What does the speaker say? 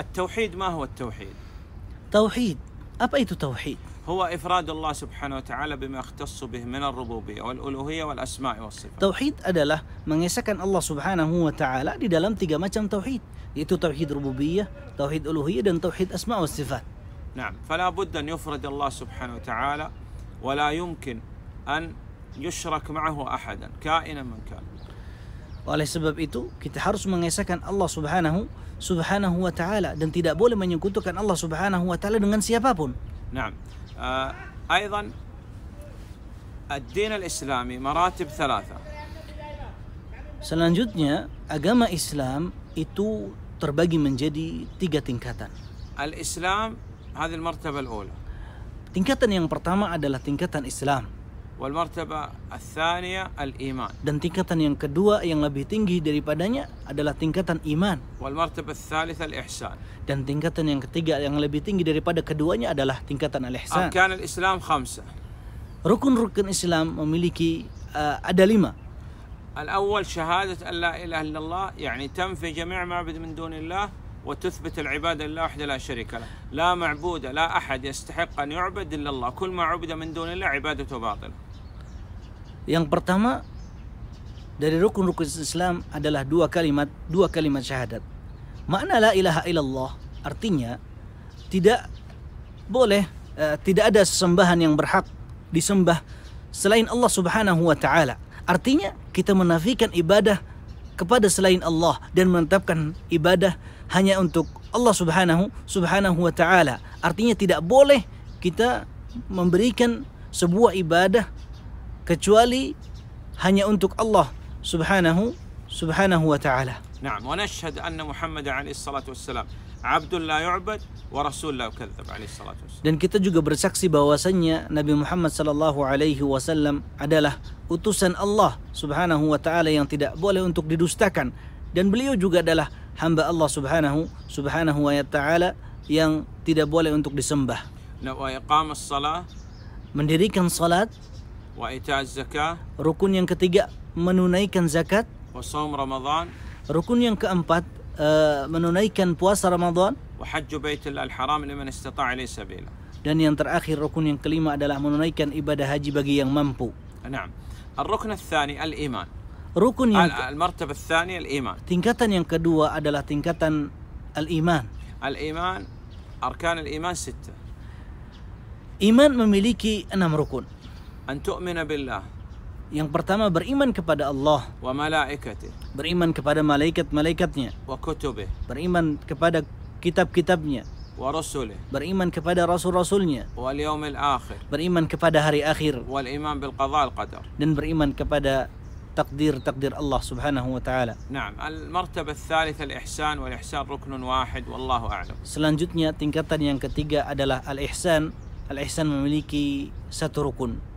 التوحيد ما هو التوحيد؟ توحيد أبيت توحيد؟ هو إفراد الله سبحانه وتعالى بما يختص به من الربوبية والألوهية والأسماء والصفات. توحيد adalah mengesahkan يسكن الله سبحانه وتعالى di dalam tiga macam كان yaitu tauhid توحيد ربوبية توحيد dan توحيد أسماء والصفات نعم فلا بد أن يفرد الله سبحانه وتعالى ولا يمكن أن يشرك معه أحدا كائنا من كان Oleh sebab itu, kita harus mengesahkan Allah Subhanahu Subhanahu wa taala dan tidak boleh menyekutukan Allah Subhanahu wa taala dengan siapapun. Naam. Uh, أيضا الدين الإسلامي مراتب ثلاثة. Selanjutnya, agama Islam itu terbagi menjadi tiga tingkatan. Al-Islam, هذه المرتبة الأولى. Tingkatan yang pertama adalah tingkatan Islam. والمرتبة الثانية الإيمان dan tingkatan yang kedua yang lebih tinggi daripadanya adalah tingkatan iman والمرتبة الثالثة الإحسان dan tingkatan yang ketiga yang lebih tinggi daripada keduanya adalah tingkatan al-ihsan أركان الإسلام خمسة rukun-rukun Islam memiliki uh, ada lima الأول شهادة أن لا إله إلا الله يعني تنفي جميع معبد من دون الله وتثبت العبادة لله وحده لا شريك له لا معبود لا أحد يستحق أن يعبد إلا الله كل ما عبد من دون الله عبادته باطلة Yang pertama dari rukun-rukun Islam adalah dua kalimat, dua kalimat syahadat. Makna la ilaha illallah artinya tidak boleh uh, tidak ada sesembahan yang berhak disembah selain Allah Subhanahu wa taala. Artinya kita menafikan ibadah kepada selain Allah dan menetapkan ibadah hanya untuk Allah Subhanahu Subhanahu wa taala. Artinya tidak boleh kita memberikan sebuah ibadah kecuali hanya untuk Allah Subhanahu Subhanahu wa taala. نعم ونشهد أن محمد عليه الصلاة والسلام عبد لا يعبد ورسول لا يكذب عليه الصلاة والسلام. Dan kita juga bersaksi bahwasannya Nabi Muhammad sallallahu alaihi wasallam adalah utusan Allah Subhanahu wa taala yang tidak boleh untuk didustakan dan beliau juga adalah hamba Allah Subhanahu Subhanahu wa taala yang tidak boleh untuk disembah. Nah, wa iqamas salat mendirikan salat Rukun yang ketiga menunaikan zakat. Rukun yang keempat uh, menunaikan puasa Ramadan. Dan yang terakhir rukun yang kelima adalah menunaikan ibadah haji bagi yang mampu. rukun rukun yang المرتبة الثانية الإيمان tingkatan yang kedua adalah tingkatan al-iman al-iman arkan al-iman ستة iman memiliki enam rukun An tu'mina billah. Yang pertama beriman kepada Allah. Wa malaikatih. Beriman kepada malaikat-malaikatnya. Wa kutubih. Beriman kepada kitab-kitabnya. Wa rasulih. Beriman kepada rasul-rasulnya. Wal yaumil akhir. Beriman kepada hari akhir. Wal iman bil qada al qadar. Dan beriman kepada takdir تقدير تقدير الله سبحانه وتعالى. نعم، المرتبة الثالثة الإحسان والإحسان ركن واحد والله أعلم. Selanjutnya tingkatan yang ketiga adalah al-ihsan. Al-ihsan memiliki satu rukun.